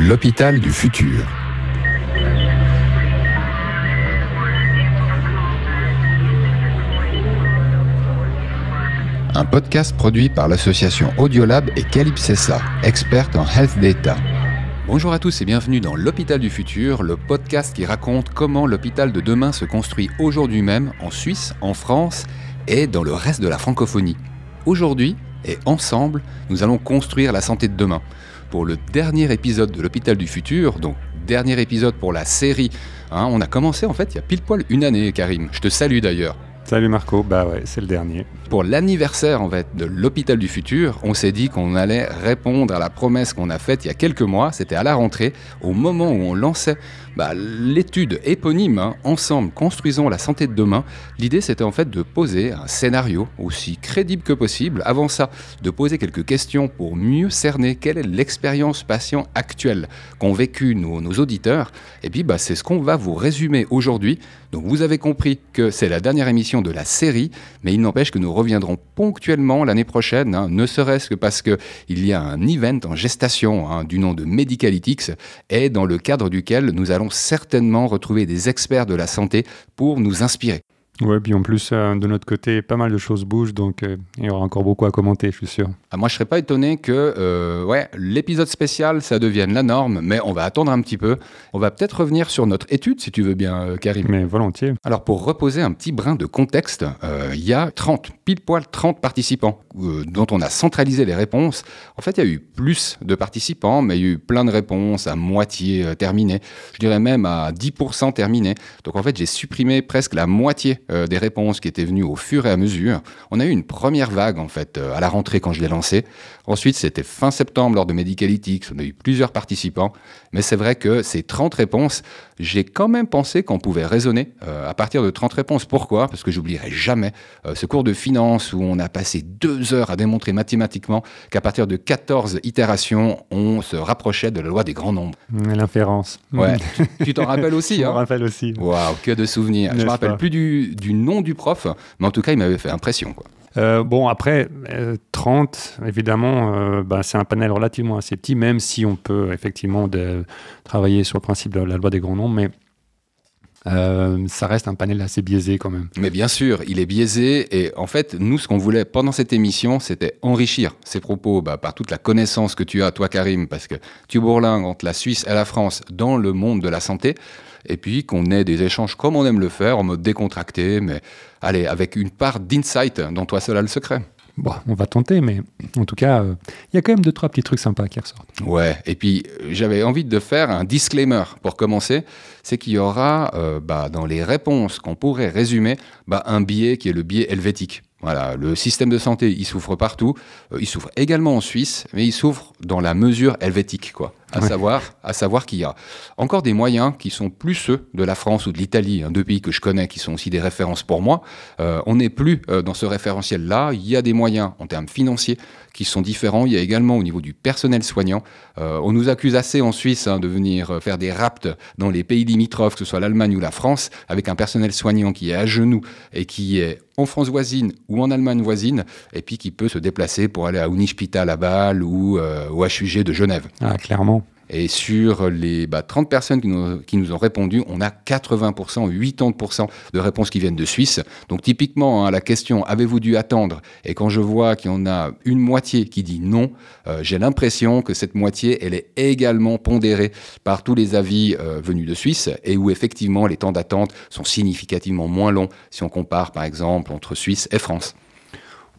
l'hôpital du futur. Un podcast produit par l'association Audiolab et Calypsessa, experte en health data. Bonjour à tous et bienvenue dans l'hôpital du futur, le podcast qui raconte comment l'hôpital de demain se construit aujourd'hui même en Suisse, en France et dans le reste de la francophonie. Aujourd'hui, et ensemble, nous allons construire la santé de demain pour le dernier épisode de l'Hôpital du Futur, donc dernier épisode pour la série. Hein, on a commencé en fait il y a pile poil une année, Karim. Je te salue d'ailleurs. Salut Marco, bah ouais, c'est le dernier. Pour l'anniversaire en fait de l'hôpital du futur, on s'est dit qu'on allait répondre à la promesse qu'on a faite il y a quelques mois, c'était à la rentrée, au moment où on lançait bah, l'étude éponyme hein, Ensemble construisons la santé de demain. L'idée c'était en fait de poser un scénario aussi crédible que possible, avant ça de poser quelques questions pour mieux cerner quelle est l'expérience patient actuelle qu'ont vécu nos, auditeurs. Et puis bah, c'est ce qu'on va vous résumer aujourd'hui. Donc vous avez compris que c'est la dernière émission de la série, mais il n'empêche que nous reviendront ponctuellement l'année prochaine, hein, ne serait-ce que parce qu'il y a un event en gestation hein, du nom de Medicalytics et dans le cadre duquel nous allons certainement retrouver des experts de la santé pour nous inspirer. Ouais, puis en plus, euh, de notre côté, pas mal de choses bougent, donc euh, il y aura encore beaucoup à commenter, je suis sûr. Ah, moi, je serais pas étonné que euh, ouais, l'épisode spécial, ça devienne la norme, mais on va attendre un petit peu. On va peut-être revenir sur notre étude, si tu veux bien, Karim. Mais volontiers. Alors, pour reposer un petit brin de contexte, il y a 30, pile poil 30 participants, dont on a centralisé les réponses. En fait, il y a eu plus de participants, mais il y a eu plein de réponses à moitié terminées. Je dirais même à 10% terminées. Donc, en fait, j'ai supprimé presque la moitié euh, des réponses qui étaient venues au fur et à mesure. On a eu une première vague, en fait, euh, à la rentrée quand je l'ai lancé. Ensuite, c'était fin septembre lors de Medicalytics. On a eu plusieurs participants. Mais c'est vrai que ces 30 réponses, j'ai quand même pensé qu'on pouvait raisonner euh, à partir de 30 réponses. Pourquoi Parce que j'oublierai jamais ce cours de finance où on a passé deux heures à démontrer mathématiquement qu'à partir de 14 itérations, on se rapprochait de la loi des grands nombres. L'inférence. Ouais. tu t'en rappelles aussi. Je m'en hein rappelle aussi. Waouh, que de souvenirs. Je me rappelle plus du, du nom du prof, mais en tout cas, il m'avait fait impression. Euh, bon, après, 30, euh, évidemment, euh, bah, c'est un panel relativement assez petit, même si on peut effectivement travailler sur le principe de la loi des grands noms, mais ça reste un panel assez biaisé quand même. Mais bien sûr, il est biaisé. Et en fait, nous, ce qu'on voulait pendant cette émission, c'était enrichir ses propos bah, par toute la connaissance que tu as, toi, Karim, parce que tu bourlingues entre la Suisse et la France dans le monde de la santé et puis qu'on ait des échanges comme on aime le faire, en mode décontracté, mais allez, avec une part d'insight dont toi seul as le secret. Bon, on va tenter, mais en tout cas, euh, il y a quand même deux, trois petits trucs sympas qui ressortent. Ouais, et puis euh, j'avais envie de faire un disclaimer pour commencer, c'est qu'il y aura euh, bah, dans les réponses qu'on pourrait résumer bah, un biais qui est le biais helvétique. Voilà, le système de santé, il souffre partout. il souffre également en Suisse, mais il souffre dans la mesure helvétique, quoi à savoir, à savoir qu'il y a encore des moyens qui sont plus ceux de la France ou de l'Italie, hein, deux pays que je connais qui sont aussi des références pour moi. Euh, on n'est plus euh, dans ce référentiel-là. Il y a des moyens en termes financiers qui sont différents. Il y a également au niveau du personnel soignant. Euh, on nous accuse assez en Suisse hein, de venir faire des raptes dans les pays limitrophes, que ce soit l'Allemagne ou la France, avec un personnel soignant qui est à genoux et qui est en France voisine ou en Allemagne voisine, et puis qui peut se déplacer pour aller à Unispital à Bâle ou au HUG de Genève. Ah, clairement et sur les 30 bah, personnes qui nous, ont répondu, on a 80%, 80% de réponses qui viennent de Suisse. Donc typiquement, à hein, la question « avez-vous dû attendre ?» et quand je vois qu'il y en a une moitié qui dit non, euh, j'ai l'impression que cette moitié, elle est également pondérée par tous les avis euh, venus de Suisse et où effectivement les temps d'attente sont significativement moins longs si on compare par exemple entre Suisse et France.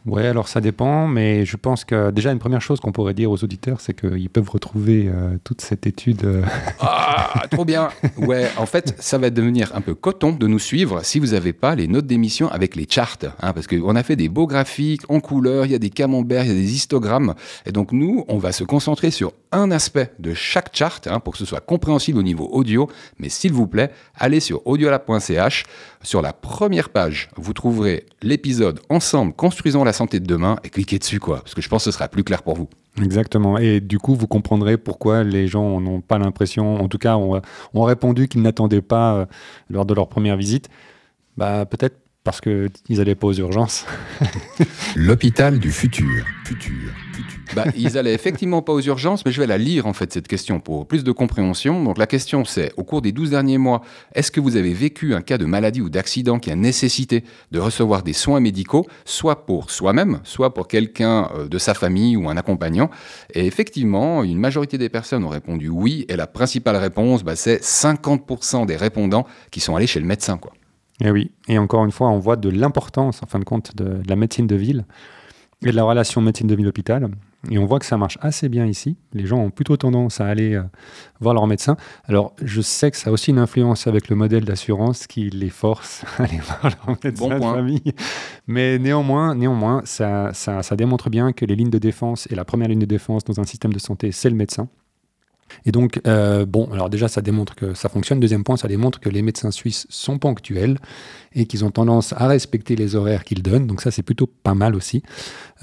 Oui, alors ça dépend, mais je pense que déjà une première chose qu'on pourrait dire aux auditeurs, c'est qu'ils peuvent retrouver euh, toute cette étude. Euh, ah, trop bien Ouais, en fait, ça va devenir un peu coton de nous suivre si vous n'avez pas les notes d'émission avec les charts, hein, parce qu'on a fait des beaux graphiques en couleur, il y a des camemberts, il y a des histogrammes, et donc nous, on va se concentrer sur un aspect de chaque charte hein, pour que ce soit compréhensible au niveau audio, mais s'il vous plaît, allez sur audiolab.ch. Sur la première page, vous trouverez l'épisode Ensemble construisons la santé de demain et cliquez dessus, quoi, parce que je pense que ce sera plus clair pour vous. Exactement. Et du coup, vous comprendrez pourquoi les gens n'ont pas l'impression, en tout cas, ont, répondu qu'ils n'attendaient pas euh, lors de leur première visite. Bah, peut-être parce qu'ils n'allaient pas aux urgences. L'hôpital du futur. Futur. Bah, ils allaient effectivement pas aux urgences, mais je vais la lire en fait cette question pour plus de compréhension. Donc la question c'est, au cours des 12 derniers mois, est-ce que vous avez vécu un cas de maladie ou d'accident qui a nécessité de recevoir des soins médicaux, soit pour soi-même, soit pour quelqu'un euh, de sa famille ou un accompagnant Et effectivement, une majorité des personnes ont répondu oui, et la principale réponse, bah, c'est 50% des répondants qui sont allés chez le médecin. Quoi. Et eh oui, et encore une fois, on voit de l'importance, en fin de compte, de la médecine de ville et de la relation médecine de hôpital Et on voit que ça marche assez bien ici. Les gens ont plutôt tendance à aller euh, voir leur médecin. Alors, je sais que ça a aussi une influence avec le modèle d'assurance qui les force à aller voir leur médecin Mais néanmoins, néanmoins ça, ça démontre bien que les lignes de défense et la première ligne de défense dans un système de santé, c'est le médecin. Et donc, euh, bon, alors déjà, ça démontre que ça fonctionne. Deuxième point, ça démontre que les médecins suisses sont ponctuels et qu'ils ont tendance à respecter les horaires qu'ils donnent. Donc ça, c'est plutôt pas mal aussi.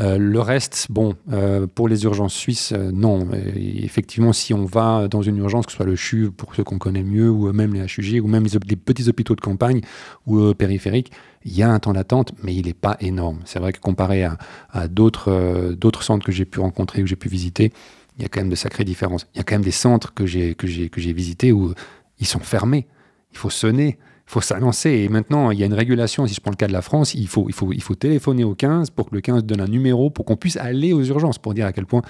Euh, le reste, bon, euh, pour les urgences suisses, non. effectivement, si on va dans une urgence, que ce soit le CHU, pour ceux qu'on connaît mieux, ou même les HUG, ou même les, petits hôpitaux de campagne ou périphériques, il y a un temps d'attente, mais il n'est pas énorme. C'est vrai que comparé à, à d'autres centres que j'ai pu rencontrer, que j'ai pu visiter, il y a quand même de sacrées différences. Il y a quand même des centres que j'ai que j'ai que j'ai visités où ils sont fermés. Il faut sonner, il faut s'annoncer. Et maintenant, il y a une régulation. Si je prends le cas de la France, il faut il faut il faut téléphoner au 15 pour que le 15 donne un numéro pour qu'on puisse aller aux urgences pour dire à quel point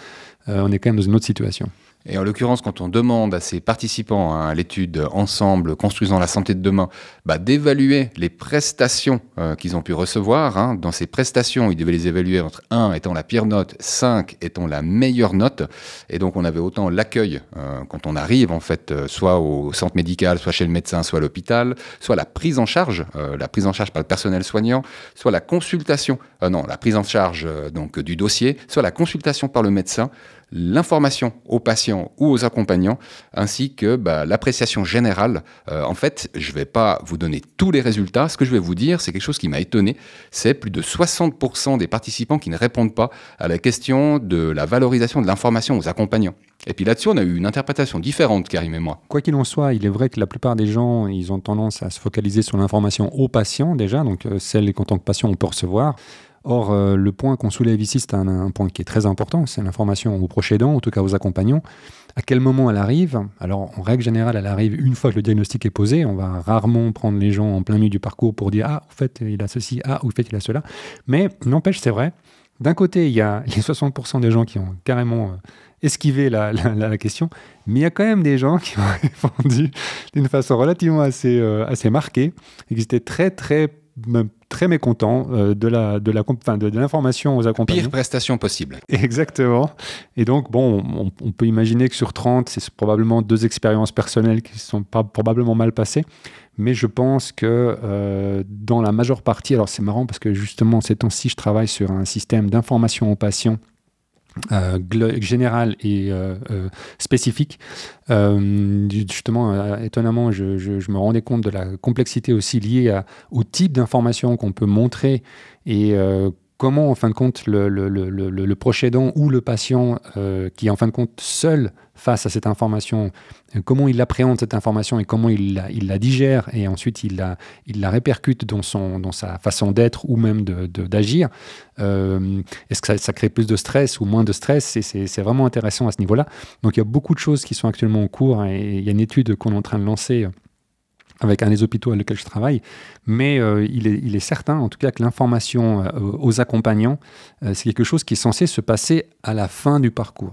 euh, on est quand même dans une autre situation. Et en l'occurrence, quand on demande à ces participants à l'étude Ensemble construisant la santé de demain bah, d'évaluer les prestations euh, qu'ils ont pu recevoir, hein. dans ces prestations, ils devaient les évaluer entre 1 étant la pire note, 5 étant la meilleure note. Et donc on avait autant l'accueil euh, quand on arrive, en fait, euh, soit au centre médical, soit chez le médecin, soit à l'hôpital, soit la prise en charge, la prise en charge par le personnel soignant, soit la consultation, non, la prise en charge donc du dossier, soit la consultation par le médecin, l'information aux patients ou aux accompagnants, ainsi que bah, l'appréciation générale. Euh, en fait, je ne vais pas vous donner tous les résultats. Ce que je vais vous dire, c'est quelque chose qui m'a étonné. C'est plus de 60% des participants qui ne répondent pas à la question de la valorisation de l'information aux accompagnants. Et puis là-dessus, on a eu une interprétation différente, Karim et moi. Quoi qu'il en soit, il est vrai que la plupart des gens, ils ont tendance à se focaliser sur l'information aux patients déjà, donc euh, celle qu'en tant que patient on peut recevoir. Or, euh, le point qu'on soulève ici, c'est un, point qui est très important, c'est l'information aux proches aidants, en tout cas aux accompagnants. À quel moment elle arrive Alors, en règle générale, elle arrive une fois que le diagnostic est posé. On va rarement prendre les gens en plein milieu du parcours pour dire Ah, au fait, il a ceci, ah, au fait, il a cela. Mais n'empêche, c'est vrai. D'un côté, il y a les 60% des gens qui ont carrément euh, esquivé la, question, mais il y a quand même des gens qui ont répondu d'une façon relativement assez, euh, assez marquée et qui étaient très, très très mécontent euh, de la de la de, l'information aux accompagnants. Pire prestation possible. Exactement. Et donc bon, on, peut imaginer que sur 30, c'est probablement deux expériences personnelles qui sont pas, probablement mal passées. Mais je pense que euh, dans la majeure partie, alors c'est marrant parce que justement ces temps-ci, je travaille sur un système d'information aux patients euh, général et euh, euh, spécifique. justement, étonnamment, je, me rendais compte de la complexité aussi liée au type d'information qu'on peut montrer et comment, en fin de compte, le, le, le, ou le patient qui en fin de compte seul face à cette information comment il appréhende cette information et comment il la, digère et ensuite il la, répercute dans, sa façon d'être ou même d'agir. De, euh, Est-ce que ça, crée plus de stress ou moins de stress C'est vraiment intéressant à ce niveau-là. Donc il y a beaucoup de choses qui sont actuellement en cours et il y a une étude qu'on est en train de lancer euh, avec un des hôpitaux à lequel je travaille, mais euh, il, est, certain, en tout cas, que l'information aux accompagnants, c'est quelque chose qui est censé se passer à la fin du parcours.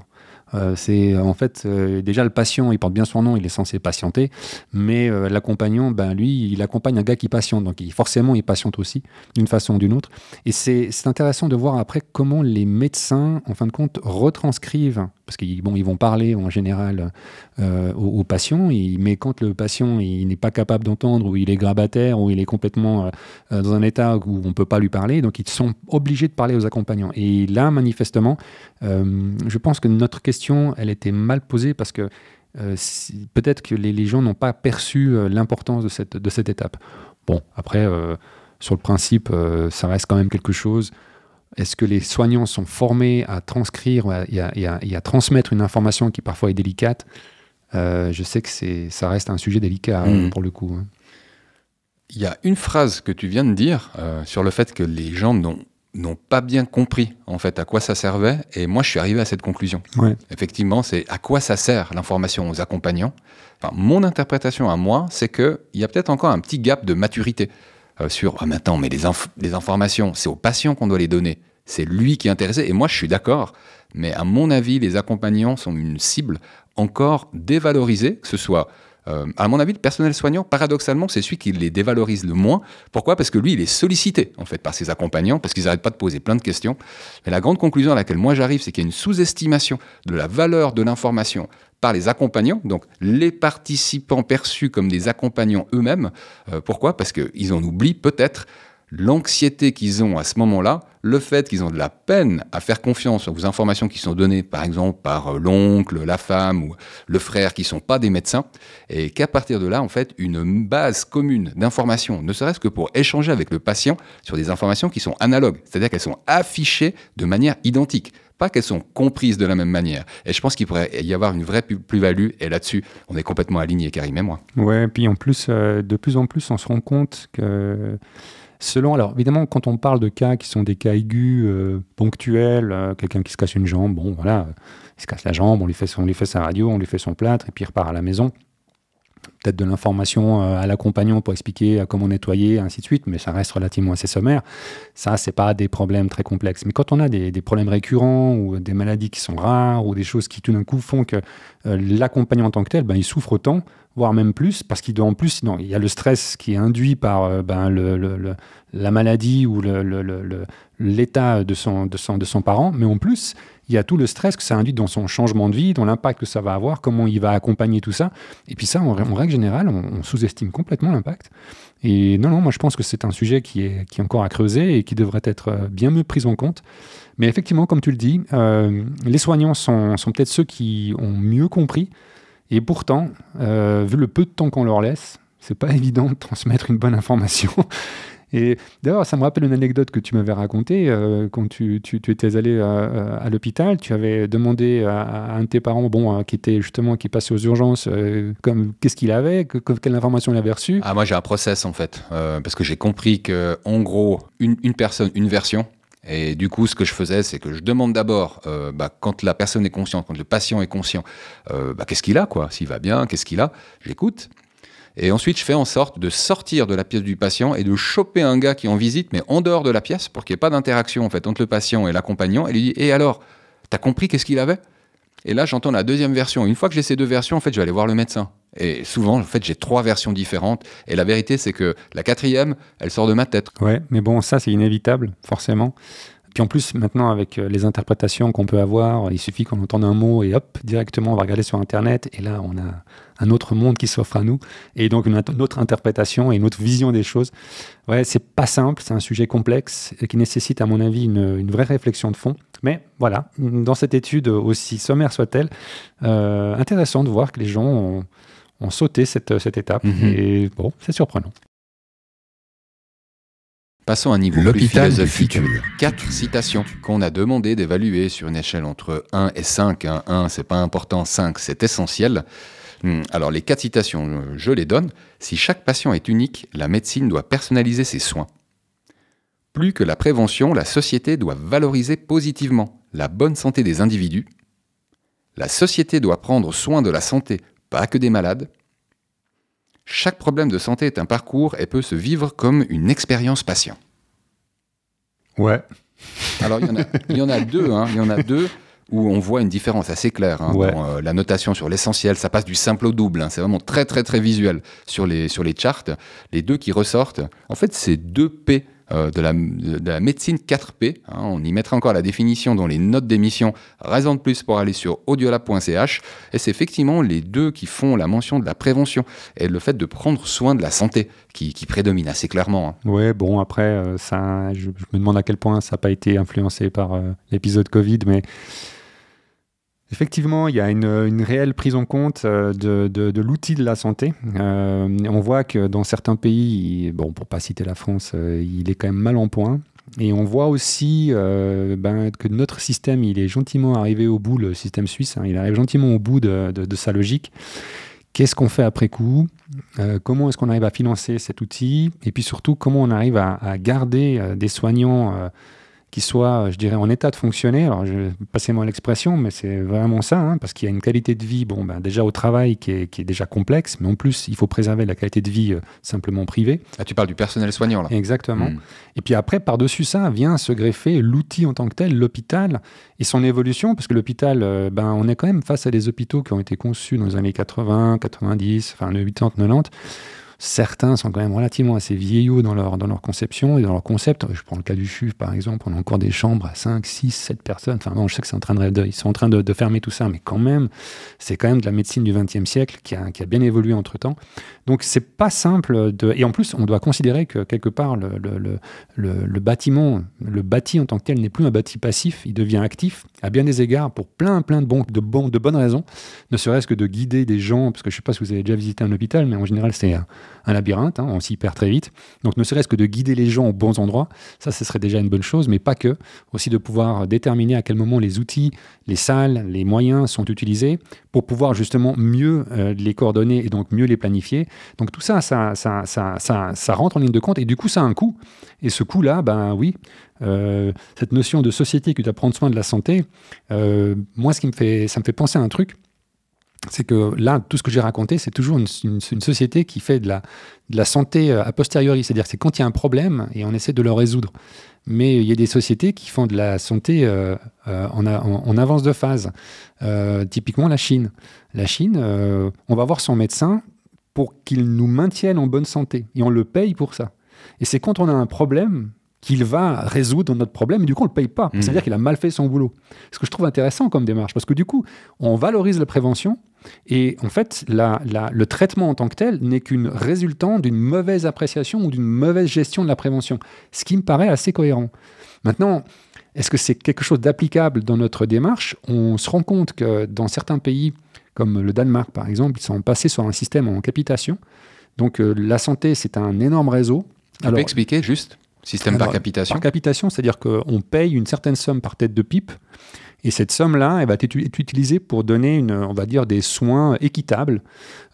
Euh, c'est euh, en fait euh, déjà le patient, il porte bien son nom, il est censé patienter, mais l'accompagnant, ben lui, il accompagne un gars qui patiente, donc forcément il patiente aussi d'une façon ou d'une autre. Et c'est intéressant de voir après comment les médecins, en fin de compte, retranscrivent parce qu'ils bon, ils vont parler en général euh, aux, patients, mais quand le patient il n'est pas capable d'entendre, ou il est grabataire, ou il est complètement euh, dans un état où on ne peut pas lui parler, donc ils sont obligés de parler aux accompagnants. Et là, manifestement, euh, je pense que notre question, elle était mal posée parce que peut-être que les, gens n'ont pas perçu l'importance de de cette étape. Bon, après, sur le principe, ça reste quand même quelque chose est-ce que les soignants sont formés à transcrire et à, transmettre une information qui parfois est délicate euh, Je sais que ça reste un sujet délicat hein, hmm. pour le coup. Hein. Il y a une phrase que tu viens de dire euh, sur le fait que les gens n'ont pas bien compris en fait à quoi ça servait et moi je suis arrivé à cette conclusion. Effectivement, c'est à quoi ça sert l'information aux accompagnants. mon interprétation à moi, c'est qu'il y a peut-être encore un petit gap de maturité euh, sur ah, maintenant, mais les, les informations, c'est aux patients qu'on doit les donner. C'est lui qui est intéressé. Et moi, je suis d'accord. Mais à mon avis, les accompagnants sont une cible encore dévalorisée, que ce soit euh, à mon avis, le personnel soignant, paradoxalement, c'est celui qui les dévalorise le moins. Pourquoi Parce que lui, il est sollicité, en fait, par ses accompagnants, parce qu'ils n'arrêtent pas de poser plein de questions. Mais la grande conclusion à laquelle moi j'arrive, c'est qu'il y a une sous-estimation de la valeur de l'information par les accompagnants, donc les participants perçus comme des accompagnants eux-mêmes. Euh, pourquoi Parce qu'ils en oublient peut-être l'anxiété qu'ils ont à ce moment-là, le fait qu'ils ont de la peine à faire confiance aux informations qui sont données, par exemple par euh, l'oncle, la femme ou le frère, qui ne sont pas des médecins, et qu'à partir de là, en fait, une base commune d'informations, ne serait-ce que pour échanger avec le patient sur des informations qui sont analogues, c'est-à-dire qu'elles sont affichées de manière identique pas qu'elles sont comprises de la même manière. Et je pense qu'il pourrait y avoir une vraie plus-value. Et là-dessus, on est complètement aligné Karim et moi. Ouais, et puis en plus, euh, de plus en plus, on se rend compte que Selon, alors évidemment, quand on parle de cas qui sont des cas aigus, euh, ponctuels, euh, quelqu'un qui se casse une jambe, bon voilà, il se casse la jambe, on lui, fait on sa radio, on lui fait son plâtre, et puis il repart à la maison. Peut-être de l'information euh, à l'accompagnant pour expliquer comment nettoyer, ainsi de suite, mais ça reste relativement assez sommaire. Ça, c'est pas des problèmes très complexes. Mais quand on a des, problèmes récurrents ou des maladies qui sont rares ou des choses qui tout d'un coup font que l'accompagnant en tant que tel, ben, il souffre autant voire même plus, parce qu'il doit en plus, sinon il y a le stress qui est induit par euh, ben, le, la maladie ou l'état de son, de, son, de parent, mais en plus, il y a tout le stress que ça induit dans son changement de vie, dans l'impact que ça va avoir, comment il va accompagner tout ça. Et puis ça, en, règle générale, on, sous-estime complètement l'impact. Et non, non, moi je pense que c'est un sujet qui est, encore à creuser et qui devrait être euh, bien mieux pris en compte. Mais effectivement, comme tu le dis, euh, les soignants sont, sont peut-être ceux qui ont mieux compris et pourtant, euh, vu le peu de temps qu'on leur laisse, c'est pas évident de transmettre une bonne information. Et d'ailleurs, ça me rappelle une anecdote que tu m'avais racontée euh, quand tu, tu, étais allé à l'hôpital. Tu avais demandé à, un de tes parents, bon, hein, qui était justement qui passait aux urgences, euh, comme qu'est-ce qu'il avait, quelle information il avait reçue. Ah, moi j'ai un process en fait, parce que j'ai compris que en gros une, une personne, une version, et du coup, ce que je faisais, c'est que je demande d'abord, euh, bah, quand la personne est consciente, quand le patient est conscient, euh, bah, qu'est-ce qu'il a, quoi S'il va bien, qu'est-ce qu'il a J'écoute. Et ensuite, je fais en sorte de sortir de la pièce du patient et de choper un gars qui est en visite, mais en dehors de la pièce, pour qu'il n'y ait pas d'interaction en fait entre le patient et l'accompagnant, et lui dit Et alors, t'as compris qu'est-ce qu'il avait et là, j'entends la deuxième version. Une fois que j'ai ces deux versions, en fait, je vais aller voir le médecin. Et souvent, en fait, j'ai trois versions différentes. Et la vérité, c'est que la quatrième, elle sort de ma tête. Ouais, mais bon, ça, c'est inévitable, forcément. Puis en plus, maintenant, avec euh, les interprétations qu'on peut avoir, il suffit qu'on entende un mot et hop, directement, on va regarder sur Internet. Et là, on a un autre monde qui s'offre à nous. Et donc, une, autre interprétation et une autre vision des choses. Ouais, c'est pas simple, c'est un sujet complexe et qui nécessite, à mon avis, une, vraie réflexion de fond. Mais voilà, dans cette étude, aussi sommaire soit-elle, euh, intéressant de voir que les gens ont, sauté cette, étape. Mm-hmm. Et bon, c'est surprenant. Passons à un niveau plus philosophique. Quatre citations qu'on a demandé d'évaluer sur une échelle entre 1 et 5. 1, hein. c'est pas important, 5, c'est essentiel. Hmm, alors, les quatre citations, je les donne. Si chaque patient est unique, la médecine doit personnaliser ses soins. Plus que la prévention, la société doit valoriser positivement la bonne santé des individus. La société doit prendre soin de la santé, pas que des malades. Chaque problème de santé est un parcours et peut se vivre comme une expérience patient. Ouais. Alors il y en a, deux, hein, il y en a deux où on voit une différence assez claire. Hein, euh, la notation sur l'essentiel, ça passe du simple au double. Hein. c'est vraiment très très très visuel sur les, sur les charts. Les deux qui ressortent, en fait, c'est deux P euh, de, la, médecine 4P. Hein. on y mettra encore la définition dans les notes d'émission. Raison de plus pour aller sur audiolab.ch. Et c'est effectivement les deux qui font la mention de la prévention et le fait de prendre soin de la santé qui, prédomine assez clairement. Oui hein. Ouais, bon, après, euh, ça, je, me demande à quel point ça n'a pas été influencé par euh, l'épisode Covid, mais Effectivement, il y a une, réelle prise en compte euh, de, l'outil de la santé. Euh, on voit que dans certains pays, bon, pour pas citer la France, euh, il est quand même mal en point. Et on voit aussi ben, que notre système, il est gentiment arrivé au bout, le système suisse, hein. il arrive gentiment au bout de, sa logique. Qu'est-ce qu'on fait après coup Comment est-ce qu'on arrive à financer cet outil Et puis surtout, comment on arrive à garder des soignants qui soit, je dirais, en état de fonctionner. Alors, passez-moi l'expression, mais c'est vraiment ça, hein, parce qu'il y a une qualité de vie, bon, ben, déjà au travail, qui est, qui est, déjà complexe, mais en plus, il faut préserver la qualité de vie euh, simplement privée. Ah, tu parles du personnel soignant, là. Exactement. Hmm. Et puis après, par-dessus ça, vient se greffer l'outil en tant que tel, l'hôpital, et son évolution, parce que l'hôpital, euh, ben, on est quand même face à des hôpitaux qui ont été conçus dans les années 80, 90, enfin, 80, 90 certains sont quand même relativement assez vieillots dans leur, dans leur conception et dans leur concept. Je prends le cas du CHUV, par exemple, on a encore des chambres à 5, 6, 7 personnes. Enfin, non, je sais que c'est en train de, ils sont en train de, fermer tout ça, mais quand même, c'est quand même de la médecine du XXe siècle qui a bien évolué entre-temps. Donc c'est pas simple de... Et en plus, on doit considérer que quelque part, le, bâtiment, le bâti en tant que tel n'est plus un bâti passif, il devient actif à bien des égards pour plein, plein de, de, de bonnes raisons, ne serait-ce que de guider des gens, parce que je sais pas si vous avez déjà visité un hôpital, mais en général c'est un, labyrinthe, hein, on s'y perd très vite. Donc ne serait-ce que de guider les gens aux bons endroits, ça ce serait déjà une bonne chose, mais pas que. Aussi de pouvoir déterminer à quel moment les outils, les salles, les moyens sont utilisés pour pouvoir justement mieux euh, les coordonner et donc mieux les planifier donc tout ça ça, ça, ça, ça, rentre en ligne de compte et du coup, ça a un coût. Et ce coût-là, ben oui, euh, cette notion de société qui doit prendre soin de la santé, euh, moi, ce qui me fait, ça me fait penser à un truc c'est que là, tout ce que j'ai raconté, c'est toujours une, société qui fait de la, la santé euh, a posteriori. C'est-à-dire, c'est quand il y a un problème et on essaie de le résoudre. Mais il y a des sociétés qui font de la santé en, avance de phase. typiquement, la Chine. La Chine, on va voir son médecin pour qu'il nous maintienne en bonne santé. Et on le paye pour ça. Et c'est quand on a un problème qu'il va résoudre notre problème, et du coup, on ne le paye pas. Mmh. C'est-à-dire qu'il a mal fait son boulot. Ce que je trouve intéressant comme démarche, parce que du coup, on valorise la prévention, et en fait, le traitement en tant que tel n'est qu'une résultant d'une mauvaise appréciation ou d'une mauvaise gestion de la prévention, ce qui me paraît assez cohérent. Maintenant, est-ce que c'est quelque chose d'applicable dans notre démarche On se rend compte que dans certains pays, comme le Danemark par exemple, ils sont passés sur un système en capitation. Donc euh, la santé, c'est un énorme réseau. Tu peux expliquer juste Système par capitation Par capitation, c'est-à-dire qu'on paye une certaine somme par tête de pipe et cette somme-là, elle va être utilisée pour donner, une, on va dire, des soins équitables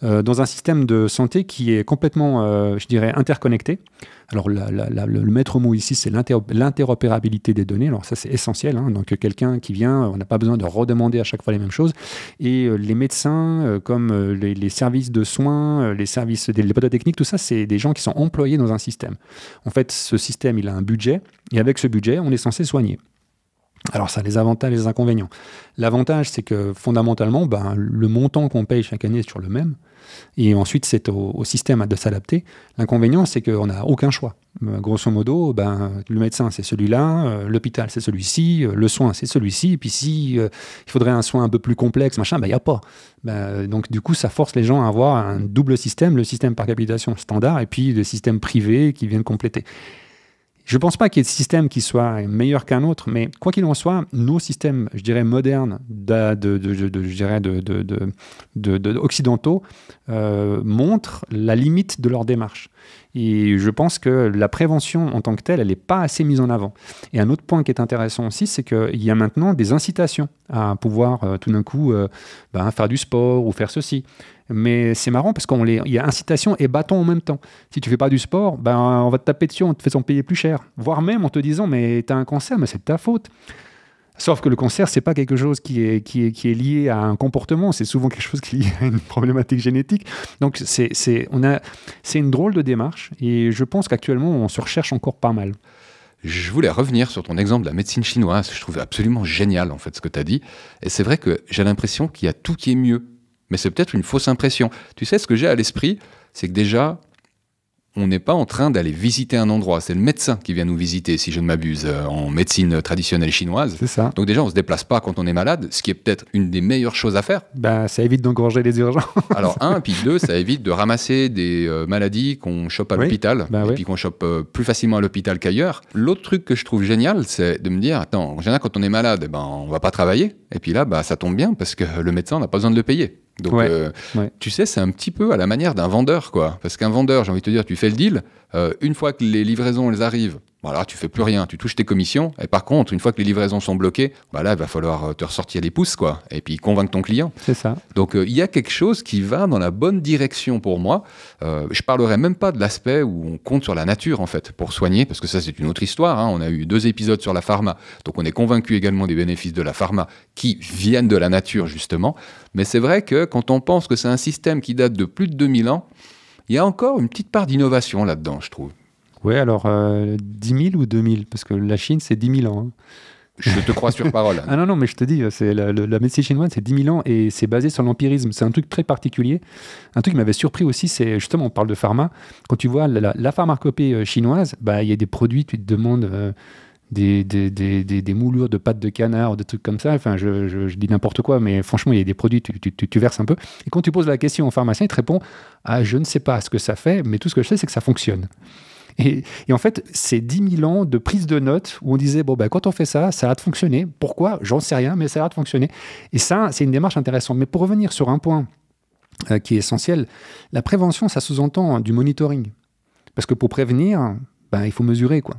euh, dans un système de santé qui est complètement, euh, je dirais, interconnecté. Alors, le maître mot ici, c'est l'interopérabilité des données. Alors, ça, c'est essentiel. Hein. Donc, quelqu'un qui vient, on n'a pas besoin de redemander à chaque fois les mêmes choses. Et euh, les médecins, comme les, services de soins, les services, les potes techniques, tout ça, c'est des gens qui sont employés dans un système. En fait, ce système, il a un budget. Et avec ce budget, on est censé soigner. Alors ça les avantages et les inconvénients. L'avantage, c'est que fondamentalement, ben, le montant qu'on paye chaque année est toujours le même. Et ensuite, c'est au, système de s'adapter. L'inconvénient, c'est qu'on n'a aucun choix. Euh, grosso modo, ben, le médecin, c'est celui-là, euh, l'hôpital, c'est celui-ci, euh, le soin, c'est celui-ci. Et puis si il faudrait un soin un peu plus complexe, machin, ben, il n'y a pas. Ben, donc du coup, ça force les gens à avoir un double système, le système par capitation standard et puis le système privé qui vient de compléter. Je ne pense pas qu'il y ait de système qui soit meilleur qu'un autre, mais quoi qu'il en soit, nos systèmes, je dirais, modernes, de, de, de, je dirais, de, occidentaux, euh, montrent la limite de leur démarche. Et je pense que la prévention en tant que telle, elle n'est pas assez mise en avant. Et un autre point qui est intéressant aussi, c'est qu'il y a maintenant des incitations à pouvoir euh, tout d'un coup euh, ben, faire du sport ou faire ceci. Mais c'est marrant parce qu'il y a incitation et bâton en même temps. Si tu fais pas du sport, ben, on va te taper dessus on te fait son payer plus cher. Voire même en te disant, mais tu as un cancer, mais c'est de ta faute. Sauf que le cancer, c'est pas quelque chose qui est, qui, est, lié à un comportement, c'est souvent quelque chose qui est lié à une problématique génétique. Donc c'est, on a, c'est une drôle de démarche et je pense qu'actuellement, on se recherche encore pas mal. Je voulais revenir sur ton exemple de la médecine chinoise. Je trouve absolument génial en fait ce que tu as dit. Et c'est vrai que j'ai l'impression qu'il y a tout qui est mieux mais c'est peut-être une fausse impression. Tu sais, ce que j'ai à l'esprit, c'est que déjà, on n'est pas en train d'aller visiter un endroit. C'est le médecin qui vient nous visiter, si je ne m'abuse, euh, en médecine traditionnelle chinoise. C'est ça. Donc déjà, on ne se déplace pas quand on est malade, ce qui est peut-être une des meilleures choses à faire. Ben, ça évite d'engorger les urgences. Alors, un, puis deux, ça évite de ramasser des euh, maladies qu'on chope à l'hôpital, ben et puis qu'on chope euh, plus facilement à l'hôpital qu'ailleurs. L'autre truc que je trouve génial, c'est de me dire, attends, en général, quand on est malade, eh ben, on ne va pas travailler. Et puis là, bah, ça tombe bien parce que le médecin n'a pas besoin de le payer. Donc, euh, tu sais, c'est un petit peu à la manière d'un vendeur, quoi. Parce qu'un vendeur, j'ai envie de te dire, tu fais le deal. Euh, une fois que les livraisons, elles arrivent, Bon, bah alors, tu fais plus rien, tu touches tes commissions. Et par contre, une fois que les livraisons sont bloquées, voilà bah il va falloir euh, te ressortir les pouces, quoi. Et puis convaincre ton client. C'est ça. Donc, euh, il y a quelque chose qui va dans la bonne direction pour moi. Euh, je parlerai même pas de l'aspect où on compte sur la nature, en fait, pour soigner, parce que ça, c'est une autre histoire. Hein. On a eu deux épisodes sur la pharma. Donc, on est convaincu également des bénéfices de la pharma qui viennent de la nature, justement. Mais c'est vrai que quand on pense que c'est un système qui date de plus de 2000 ans, il y a encore une petite part d'innovation là-dedans, je trouve. Ouais, alors 10 euh, 000 ou 2 000 Parce que la Chine, c'est 10 000 ans. Hein. Je te crois sur parole. ah non, non, mais je te dis, euh, c'est la, médecine chinoise, c'est 10 000 ans et c'est basé sur l'empirisme. C'est un truc très particulier. Un truc qui m'avait surpris aussi, c'est justement, on parle de pharma. Quand tu vois la, la pharmacopée euh, chinoise, bah, il y a des produits, tu te demandes. des, des, des, des, moulures de pâte de canard, des trucs comme ça. Enfin, je, je, dis n'importe quoi, mais franchement, il y a des produits, tu, tu, tu, verses un peu. Et quand tu poses la question au pharmacien, il te répond Ah, je ne sais pas ce que ça fait, mais tout ce que je sais, c'est que ça fonctionne. Et, en fait, c'est 10 000 ans de prise de notes où on disait, bon, ben, quand on fait ça, ça a de fonctionner. Pourquoi J'en sais rien, mais ça a de fonctionner. Et ça, c'est une démarche intéressante. Mais pour revenir sur un point euh, qui est essentiel, la prévention, ça sous-entend du monitoring. Parce que pour prévenir, ben, il faut mesurer. quoi.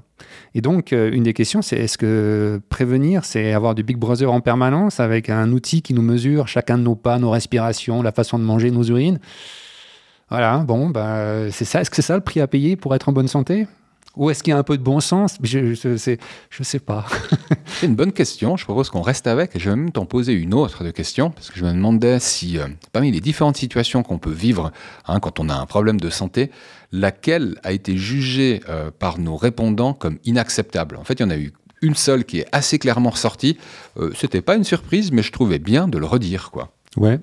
Et donc, euh, une des questions, c'est est-ce que prévenir, c'est avoir du Big Brother en permanence avec un outil qui nous mesure chacun de nos pas, nos respirations, la façon de manger, nos urines voilà, bon, bah, c'est ça. Est-ce que c'est ça le prix à payer pour être en bonne santé Ou est-ce qu'il y a un peu de bon sens Je ne je, sais pas. c'est une bonne question. Je propose qu'on reste avec. Et je vais même t'en poser une autre de question, parce que je me demandais si, euh, parmi les différentes situations qu'on peut vivre hein, quand on a un problème de santé, laquelle a été jugée euh, par nos répondants comme inacceptable. En fait, il y en a eu une seule qui est assez clairement ressortie. Euh, c'était pas une surprise, mais je trouvais bien de le redire, quoi. Ouais,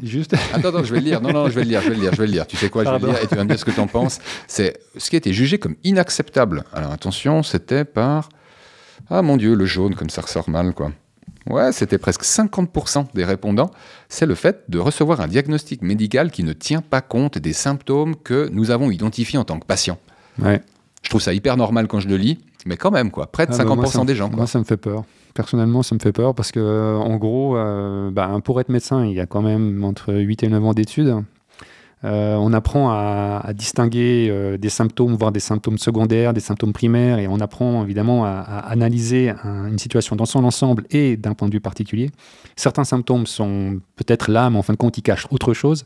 Juste... Attends, je vais le lire. Non, non, je vais le lire, je vais le lire, je vais le lire. Tu sais quoi, je vais le lire et tu vas me dire ce que tu en penses. C'est ce qui a été jugé comme inacceptable. Alors attention, c'était par. Ah mon Dieu, le jaune, comme ça ressort mal, quoi. Ouais, c'était presque 50% des répondants. C'est le fait de recevoir un diagnostic médical qui ne tient pas compte des symptômes que nous avons identifiés en tant que patients. Ouais. Je trouve ça hyper normal quand je le lis. Mais quand même, quoi. Près de 50% ah bah, des gens. Moi, ça me fait peur. Personnellement, ça me fait peur parce que, euh, en gros, euh, bah, pour être médecin, il y a quand même entre 8 et 9 ans d'études. Euh, on apprend à, distinguer des symptômes, voire des symptômes secondaires, des symptômes primaires, et on apprend évidemment à, analyser une situation dans son ensemble et d'un point de vue particulier. Certains symptômes sont peut-être là, mais en fin de compte, ils cachent autre chose.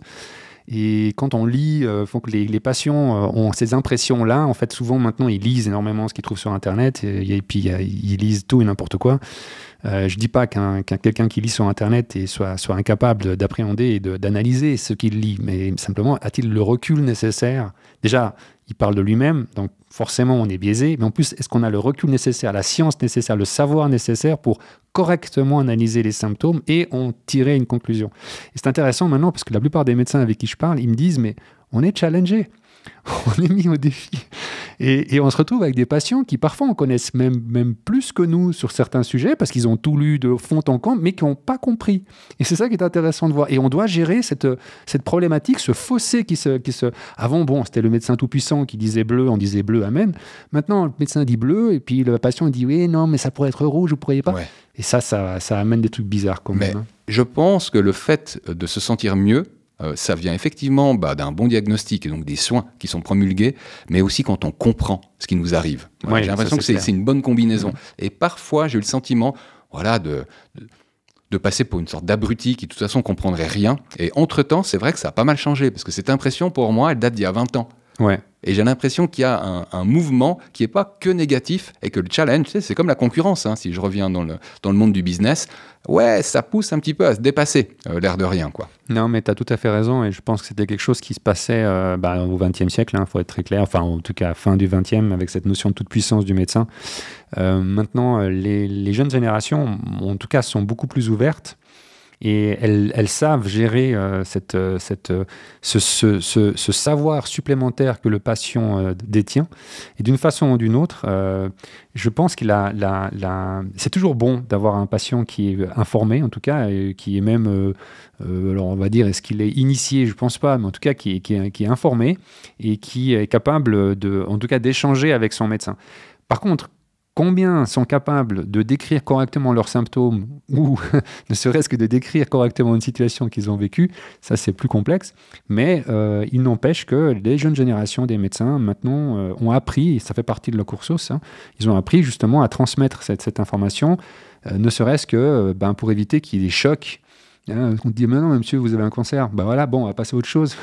Et quand on lit, euh, faut que les, patients euh, ont ces impressions-là. En fait, souvent maintenant, ils lisent énormément ce qu'ils trouvent sur Internet et, puis euh, ils lisent tout et n'importe quoi. je ne dis pas qu'un quelqu'un qui lit sur Internet et soit, soit incapable d'appréhender et d'analyser ce qu'il lit, mais simplement, a-t-il le recul nécessaire Déjà, il parle de lui-même, donc forcément on est biaisé, mais en plus, est-ce qu'on a le recul nécessaire, la science nécessaire, le savoir nécessaire pour correctement analyser les symptômes et en tirer une conclusion c'est intéressant maintenant parce que la plupart des médecins avec qui je parle, ils me disent, mais on est challengé. on est mis au défi. Et, on se retrouve avec des patients qui parfois on connaissent même, même plus que nous sur certains sujets parce qu'ils ont tout lu de fond en camp, mais qui n'ont pas compris. Et c'est ça qui est intéressant de voir. Et on doit gérer cette, problématique, ce fossé qui se, qui se... Avant, bon, c'était le médecin tout-puissant qui disait bleu, on disait bleu, amen. Maintenant, le médecin dit bleu, et puis le patient dit oui, non, mais ça pourrait être rouge, vous ne pourriez pas. Et ça, ça, ça, amène des trucs bizarres quand même. Hein. Je pense que le fait de se sentir mieux, euh, ça vient effectivement bah, d'un bon diagnostic et donc des soins qui sont promulgués, mais aussi quand on comprend ce qui nous arrive. J'ai l'impression que c'est une bonne combinaison. Mm. Et parfois, j'ai eu le sentiment voilà, de, passer pour une sorte d'abruti qui de toute façon comprendrait rien. Et entre-temps, c'est vrai que ça a pas mal changé, parce que cette impression, pour moi, elle date d'il y a 20 ans. Ouais. Et j'ai l'impression qu'il y a un, mouvement qui n'est pas que négatif et que le challenge, c'est comme la concurrence, hein. si je reviens dans le, dans le monde du business. Ouais, ça pousse un petit peu à se dépasser, euh, l'air de rien, quoi. Non, mais tu as tout à fait raison, et je pense que c'était quelque chose qui se passait euh, bah, au XXe siècle, il hein, faut être très clair, enfin, en tout cas, fin du XXe, avec cette notion de toute puissance du médecin. Euh, maintenant, les, jeunes générations, en tout cas, sont beaucoup plus ouvertes et elles, savent gérer euh, cette, euh, cette, euh, ce, savoir supplémentaire que le patient détient. Et d'une façon ou d'une autre, je pense que c'est toujours bon d'avoir un patient qui est informé, en tout cas, qui est même, alors on va dire, est-ce qu'il est initié Je ne pense pas, mais en tout cas, qui est, qui est informé et qui est capable, de, en tout cas, d'échanger avec son médecin. Par contre, Combien sont capables de décrire correctement leurs symptômes ou ne serait-ce que de décrire correctement une situation qu'ils ont vécue Ça, c'est plus complexe. Mais euh, il n'empêche que les jeunes générations des médecins, maintenant, euh, ont appris, ça fait partie de leur cours hein, ils ont appris justement à transmettre cette, information, euh, ne serait-ce que ben, pour éviter qu'il y ait des chocs Hein, on te dit, mais non, monsieur, vous avez un cancer. Bah voilà, bon, on va passer à autre chose.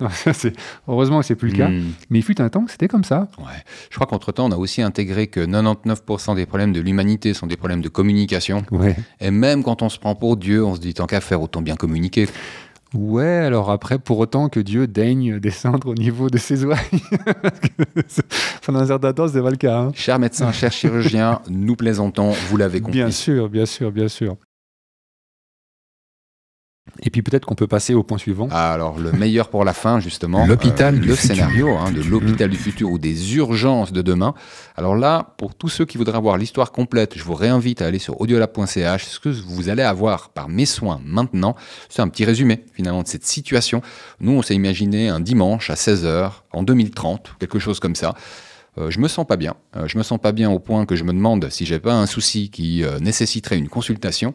heureusement c'est plus le cas. Hmm. Mais il fut un temps que c'était comme ça. Ouais. Je crois qu'entre-temps, on a aussi intégré que 99% des problèmes de l'humanité sont des problèmes de communication. Ouais. Et même quand on se prend pour Dieu, on se dit, tant qu'à faire, autant bien communiquer. Ouais, alors après, pour autant que Dieu daigne descendre au niveau de ses oreilles. Pendant un certain temps, ce pas le cas. Hein. Chers médecins, chers chirurgiens, nous plaisantons, vous l'avez compris. Bien sûr, bien sûr, bien sûr. Et puis peut-être qu'on peut passer au point suivant. Ah, alors le meilleur pour la fin justement. Euh, l'hôpital hein, de le scénario de l'hôpital du futur ou des urgences de demain. Alors là, pour tous ceux qui voudraient avoir l'histoire complète, je vous réinvite à aller sur audiolab.ch. Ce que vous allez avoir par mes soins maintenant, c'est un petit résumé finalement de cette situation. Nous, on s'est imaginé un dimanche à 16h en 2030, quelque chose comme ça. Euh, je me sens pas bien. Euh, je me sens pas bien au point que je me demande si j'ai pas un souci qui nécessiterait une consultation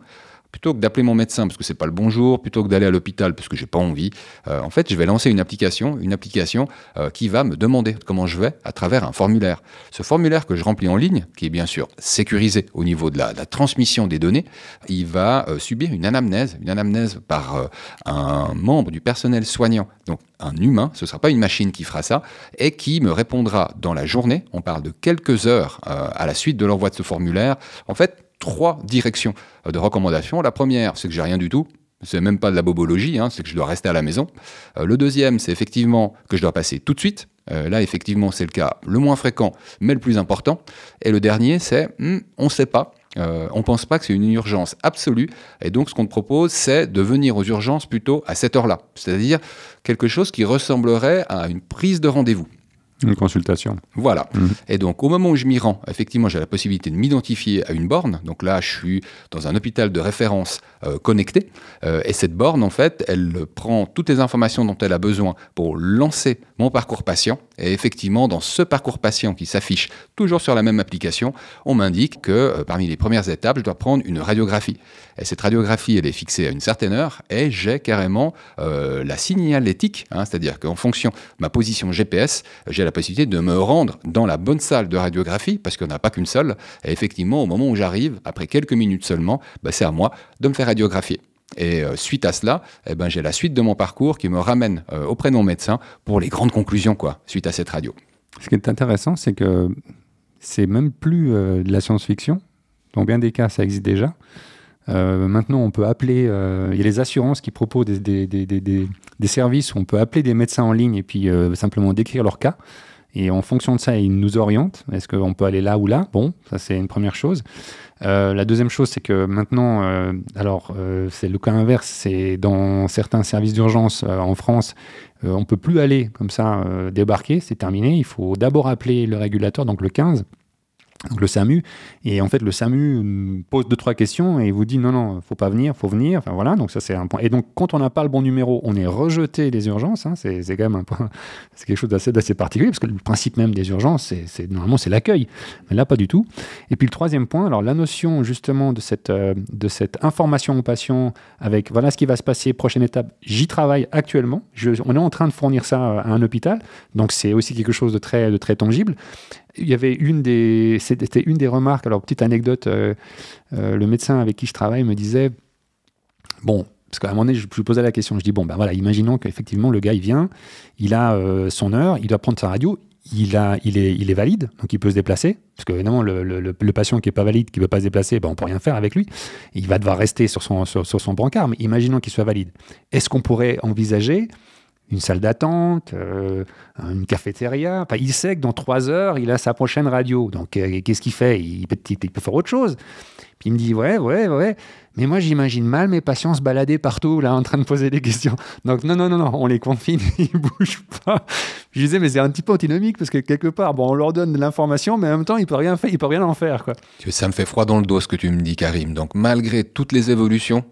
plutôt que d'appeler mon médecin parce que c'est pas le bonjour plutôt que d'aller à l'hôpital parce que j'ai pas envie, euh, en fait, je vais lancer une application, une application euh, qui va me demander comment je vais à travers un formulaire. Ce formulaire que je remplis en ligne, qui est bien sûr sécurisé au niveau de la, transmission des données, il va euh, subir une anamnèse, une anamnèse par un membre du personnel soignant, donc un humain, ce ne sera pas une machine qui fera ça, et qui me répondra dans la journée, on parle de quelques heures à la suite de l'envoi de ce formulaire. En fait, trois directions de recommandations. La première, c'est que j'ai rien du tout. C'est même pas de la bobologie, hein, c'est que je dois rester à la maison. Euh, le deuxième, c'est effectivement que je dois passer tout de suite. Euh, là, effectivement, c'est le cas le moins fréquent, mais le plus important. Et le dernier, c'est hmm, on ne sait pas. Euh, on ne pense pas que c'est une urgence absolue. Et donc, ce qu'on te propose, c'est de venir aux urgences plutôt à cette heure-là. C'est-à-dire quelque chose qui ressemblerait à une prise de rendez-vous. Une consultation. Voilà. Mhm. Et donc, au moment où je m'y rends, effectivement, j'ai la possibilité de m'identifier à une borne. Donc là, je suis dans un hôpital de référence euh, connecté. Euh, et cette borne, en fait, elle prend toutes les informations dont elle a besoin pour lancer mon parcours patient et effectivement, dans ce parcours patient qui s'affiche toujours sur la même application, on m'indique que euh, parmi les premières étapes, je dois prendre une radiographie. Et cette radiographie, elle est fixée à une certaine heure et j'ai carrément euh, la signalétique, hein, c'est-à-dire qu'en fonction de ma position GPS, j'ai la possibilité de me rendre dans la bonne salle de radiographie, parce qu'on n'a pas qu'une seule. Et effectivement, au moment où j'arrive, après quelques minutes seulement, bah, c'est à moi de me faire radiographier. Et euh, suite à cela, eh ben, j'ai la suite de mon parcours qui me ramène euh, auprès de mon médecin pour les grandes conclusions, quoi, suite à cette radio. Ce qui est intéressant, c'est que c'est même plus euh, de la science-fiction. Dans bien des cas, ça existe déjà. maintenant, on peut appeler. Il y a les assurances qui proposent des, des, des, des, services où on peut appeler des médecins en ligne et puis simplement décrire leur cas. Et en fonction de ça, ils nous orientent. Est-ce qu'on peut aller là ou là Bon, ça c'est une première chose. Euh, la deuxième chose, c'est que maintenant, euh, alors euh, c'est le cas inverse, c'est dans certains services d'urgence en France, on ne peut plus aller comme ça débarquer, c'est terminé. Il faut d'abord appeler le régulateur, donc le 15, le SAMU. Et en fait, le SAMU pose deux, trois questions et vous dit non, non, faut pas venir, faut venir. voilà, donc ça c'est un point. Et donc quand on n'a pas le bon numéro, on est rejeté des urgences. Hein. c'est quand même un point, c'est quelque chose d'assez particulier parce que le principe même des urgences, c'est normalement c'est l'accueil, mais là pas du tout. Et puis le troisième point, alors la notion justement de cette, euh, de cette information aux patients avec voilà ce qui va se passer, prochaine étape, j'y travaille actuellement. on est en train de fournir ça euh, à un hôpital, donc c'est aussi quelque chose de très, de très tangible il y avait une des, c'était une des remarques. Alors petite anecdote, euh, euh, le médecin avec qui je travaille me disait, bon, parce qu'à un moment donné, je lui posais la question, je dis bon ben voilà, imaginons qu'effectivement le gars il vient, il a euh, son heure, il doit prendre sa radio, il, a, il, est, il est valide, donc il peut se déplacer, parce que évidemment, le, patient qui n'est pas valide, qui ne peut pas se déplacer, ben, on ne peut rien faire avec lui. Il va devoir rester sur son, sur son brancard, mais imaginons qu'il soit valide. Est-ce qu'on pourrait envisager une salle d'attente, euh, une cafétéria. Enfin, il sait que dans trois heures, il a sa prochaine radio. Donc, euh, qu'est-ce qu'il fait il peut, faire autre chose. Puis il me dit, ouais, ouais, ouais. Mais moi, j'imagine mal mes patients se balader partout, là, en train de poser des questions. Donc, non, non, non, non, on les confine, ils bougent pas. Je disais, mais c'est un petit peu antinomique, parce que quelque part, bon, on leur donne de l'information, mais en même temps, ils ne peuvent rien, faire, peuvent rien en faire. Quoi. Ça me fait froid dans le dos, ce que tu me dis, Karim. Donc, malgré toutes les évolutions,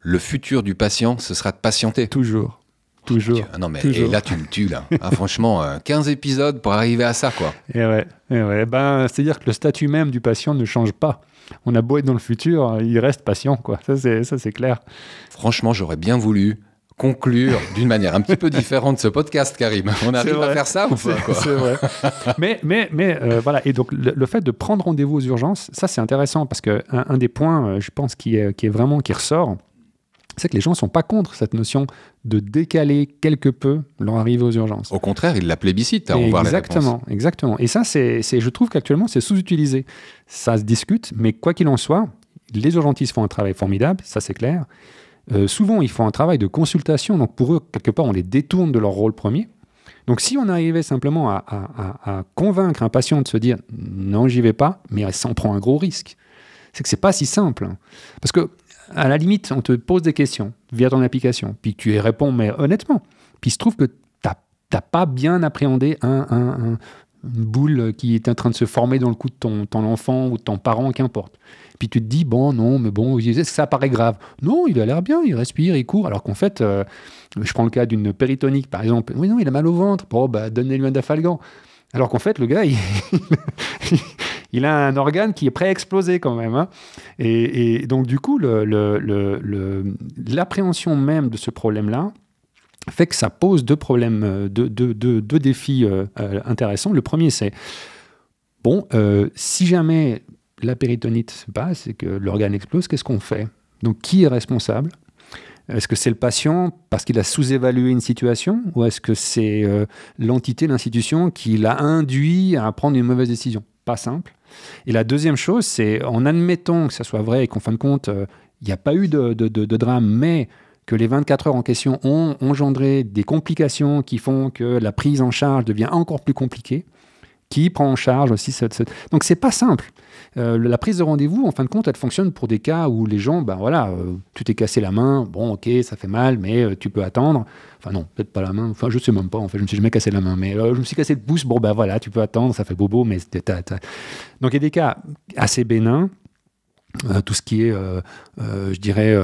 le futur du patient, ce sera de patienter. Toujours. Toujours. Ah, non, mais Et là, tu me tues, là. Ah, franchement, 15 euh, épisodes pour arriver à ça, quoi. Et ouais, et ouais. Eh ben, c'est-à-dire que le statut même du patient ne change pas. On a beau être dans le futur, il reste patient, quoi. Ça, c'est, ça, c'est clair. Franchement, j'aurais bien voulu conclure d'une manière un petit peu différente ce podcast, Karim. On arrive à faire ça ou pas C'est vrai. Mais, mais, mais euh, voilà. Et donc, le, fait de prendre rendez-vous aux urgences, ça, c'est intéressant parce que un, des points, euh, je pense, qui est, qui est vraiment, qui ressort, c'est que les gens ne sont pas contre cette notion de décaler quelque peu leur arrivée aux urgences. Au contraire, ils la plébiscitent à voir Exactement, exactement. Et ça, c'est, je trouve qu'actuellement, c'est sous-utilisé. Ça se discute, mais quoi qu'il en soit, les urgentistes font un travail formidable, ça c'est clair. Euh, souvent, ils font un travail de consultation, donc pour eux, quelque part, on les détourne de leur rôle premier. Donc si on arrivait simplement à, à convaincre un patient de se dire non, j'y vais pas, mais ça en prend un gros risque, c'est que c'est pas si simple. Parce que à la limite, on te pose des questions via ton application, puis tu y réponds, mais honnêtement. Puis il se trouve que tu n'as pas bien appréhendé un, une boule qui est en train de se former dans le cou de ton, ton enfant ou de ton parent, qu'importe. Puis tu te dis, bon, non, mais bon, ça paraît grave. Non, il a l'air bien, il respire, il court. Alors qu'en fait, euh, je prends le cas d'une péritonique, par exemple. Oui, non, il a mal au ventre. Bon, bah, donnez-lui un dafalgan. Alors qu'en fait, le gars, il, il a un organe qui est prêt à exploser quand même. Hein. Et, donc, du coup, l'appréhension le, même de ce problème-là, fait que ça pose deux problèmes, euh, deux, défis euh, euh, intéressants. Le premier, c'est, bon, si jamais la péritonite se passe et que l'organe explose, qu'est-ce qu'on fait Donc, qui est responsable est-ce que c'est le patient parce qu'il a sous-évalué une situation ou est-ce que c'est l'entité, l'institution qui l'a induit à prendre une mauvaise décision Pas simple. Et la deuxième chose, c'est en admettant que ça soit vrai et qu'en fin de compte, euh, il n'y a pas eu de, de, drame, mais que les 24 heures en question ont engendré des complications qui font que la prise en charge devient encore plus compliquée, qui prend en charge aussi cette... Donc c'est pas simple. Euh, la prise de rendez-vous, en fin de compte, elle fonctionne pour des cas où les gens, ben voilà, euh, tu t'es cassé la main, bon ok, ça fait mal, mais euh, tu peux attendre. Enfin non, peut-être pas la main, enfin je sais même pas, en fait, je me suis jamais cassé la main, mais je me suis cassé le pouce, bon ben voilà, tu peux attendre, ça fait bobo, mais... c'était Donc il y a des cas assez bénins, tout ce qui est, je dirais,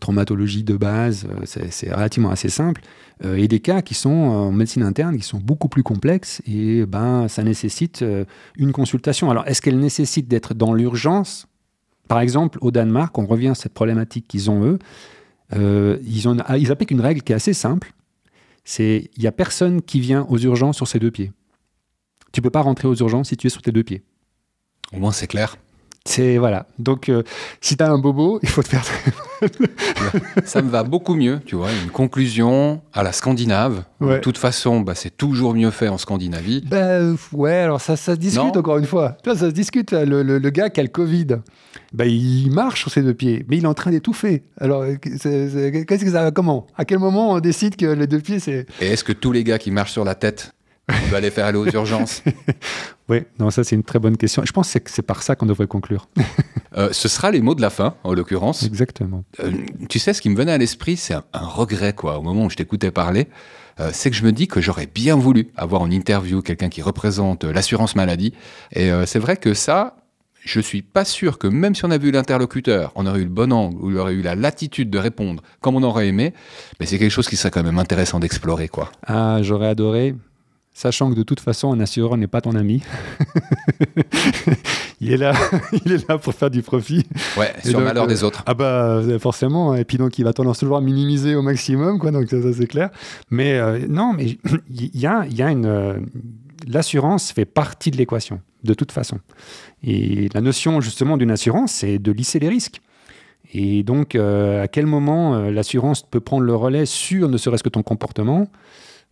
traumatologie de base, c'est relativement assez simple. Euh, et des cas qui sont euh, en médecine interne qui sont beaucoup plus complexes et ben ça nécessite euh, une consultation. Alors est-ce qu'elle nécessite d'être dans l'urgence Par exemple, au Danemark, on revient à cette problématique qu'ils ont eux. ils, ont, ils appliquent une règle qui est assez simple. C'est il n'y a personne qui vient aux urgences sur ses deux pieds. Tu peux pas rentrer aux urgences si tu es sur tes deux pieds. Au moins c'est clair. C'est voilà. Donc, si euh, si t'as un bobo, il faut te faire. ça me va beaucoup mieux, tu vois. Une conclusion à la Scandinave. De toute façon, bah, c'est toujours mieux fait en Scandinavie. Ben ouais, alors ça, ça se discute encore une fois. ça se discute. Hein, le, gars qui a le Covid, bah, il marche sur ses deux pieds, mais il est en train d'étouffer. Alors, euh, qu'est-ce que ça, comment À quel moment on décide que les deux pieds, c'est Et est-ce que tous les gars qui marchent sur la tête on va aller faire aller aux urgences Oui, non, ça c'est une très bonne question. Je pense que c'est par ça qu'on devrait conclure. Euh, ce sera les mots de la fin, en l'occurrence. Exactement. Euh, tu sais, ce qui me venait à l'esprit, c'est un, regret, quoi, au moment où je t'écoutais parler. Euh, c'est que je me dis que j'aurais bien voulu avoir en interview quelqu'un qui représente l'assurance maladie. Et c'est vrai que ça, je suis pas sûr que même si on avait vu l'interlocuteur, on aurait eu le bon angle, ou il aurait eu la latitude de répondre comme on aurait aimé, mais c'est quelque chose qui serait quand même intéressant d'explorer, quoi. Ah, j'aurais adoré, sachant que de toute façon, un assureur n'est pas ton ami. il, est là, il est là pour faire du profit. Ouais, sur le malheur des euh, autres. Ah bah euh, forcément, hein. et puis donc il va tendance toujours à minimiser au maximum, quoi, donc ça, c'est clair. Mais euh, non, mais il y a, y a une... L'assurance fait partie de l'équation, de toute façon. Et la notion justement d'une assurance, c'est de lisser les risques. Et donc, à quel moment l'assurance peut prendre le relais sur ne serait-ce que ton comportement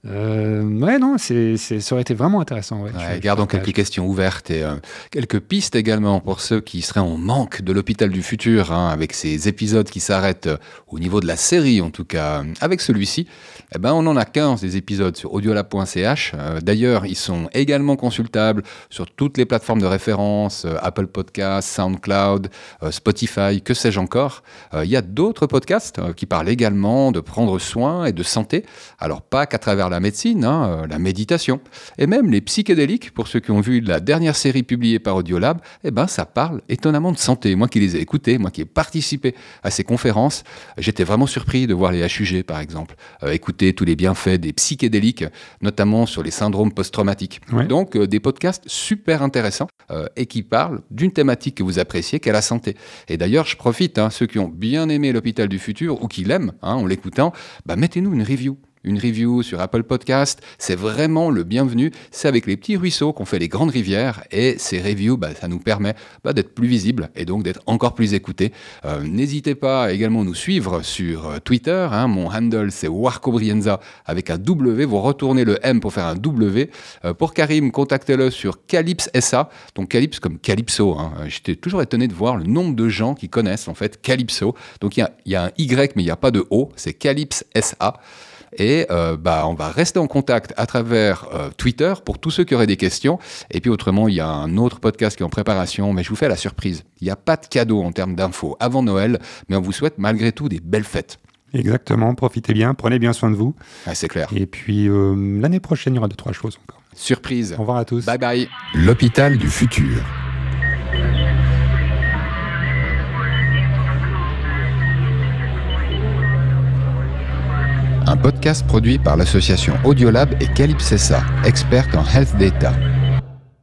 euh, ouais, non, c'est, ça aurait été vraiment intéressant. Ouais, gardons quelques questions ouvertes et euh, quelques pistes également pour ceux qui seraient en manque de l'hôpital du futur, hein, avec ces épisodes qui s'arrêtent euh, au niveau de la série en tout cas. Avec celui-ci, eh ben, on en a 15 des épisodes sur audiolab.ch. d'ailleurs, ils sont également consultables sur toutes les plateformes de référence, Apple Podcasts, SoundCloud, Spotify, que sais-je encore. Il y a d'autres podcasts qui parlent également de prendre soin et de santé, alors pas qu'à travers la médecine, hein, euh, la méditation, et même les psychédéliques, pour ceux qui ont vu la dernière série publiée par Audiolab, eh ben, ça parle étonnamment de santé. Moi qui les ai écoutés, moi qui ai participé à ces conférences, j'étais vraiment surpris de voir les HUG, par exemple, euh, écouter tous les bienfaits des psychédéliques, notamment sur les syndromes post-traumatiques. Donc, euh, des podcasts super intéressants et qui parlent d'une thématique que vous appréciez, qui est la santé. Et d'ailleurs, je profite, hein, ceux qui ont bien aimé l'hôpital du futur ou qui l'aiment hein, en l'écoutant, bah, mettez-nous une review une review sur Apple Podcast, c'est vraiment le bienvenu. C'est avec les petits ruisseaux qu'on fait les grandes rivières et ces reviews, bah, ça nous permet bah, d'être plus visibles et donc d'être encore plus écoutés. Euh, n'hésitez pas également à nous suivre sur euh, Twitter. Hein. mon handle c'est WarcoBrienza avec un W. Vous retournez le M pour faire un W. Euh, pour Karim, contactez-le sur Calypse SA. Donc Calypse comme Calypso. Hein. J'étais toujours étonné de voir le nombre de gens qui connaissent en fait Calypso. Donc il y, y a, un Y mais il n'y a pas de O. C'est Calypse SA. Et euh, bah, on va rester en contact à travers euh, Twitter pour tous ceux qui auraient des questions. Et puis autrement, il y a un autre podcast qui est en préparation, mais je vous fais la surprise. Il n'y a pas de cadeau en termes d'infos avant Noël, mais on vous souhaite malgré tout des belles fêtes. Exactement, profitez bien, prenez bien soin de vous. Ah, c'est clair. Et puis euh, l'année prochaine, il y aura deux, trois choses encore. Surprise. Au revoir à tous. Bye bye. L'hôpital du futur. un podcast produit par l'association Audiolab et Calypsessa, experte en health data.